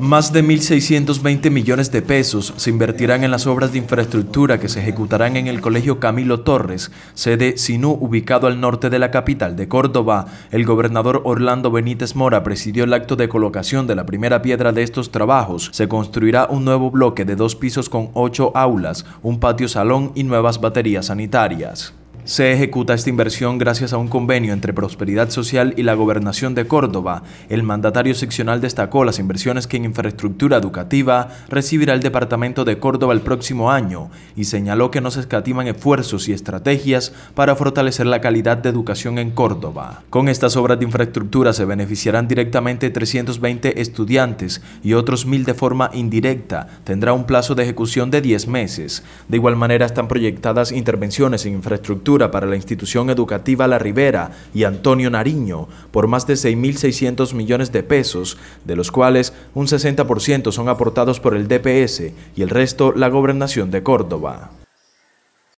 Más de 1.620 millones de pesos se invertirán en las obras de infraestructura que se ejecutarán en el Colegio Camilo Torres, sede Sinú, ubicado al norte de la capital de Córdoba. El gobernador Orlando Benítez Mora presidió el acto de colocación de la primera piedra de estos trabajos. Se construirá un nuevo bloque de dos pisos con ocho aulas, un patio salón y nuevas baterías sanitarias. Se ejecuta esta inversión gracias a un convenio entre Prosperidad Social y la Gobernación de Córdoba. El mandatario seccional destacó las inversiones que en infraestructura educativa recibirá el Departamento de Córdoba el próximo año y señaló que no se escatiman esfuerzos y estrategias para fortalecer la calidad de educación en Córdoba. Con estas obras de infraestructura se beneficiarán directamente 320 estudiantes y otros mil de forma indirecta. Tendrá un plazo de ejecución de 10 meses. De igual manera están proyectadas intervenciones en infraestructura para la institución educativa La Rivera y Antonio Nariño por más de 6.600 millones de pesos, de los cuales un 60% son aportados por el DPS y el resto la Gobernación de Córdoba.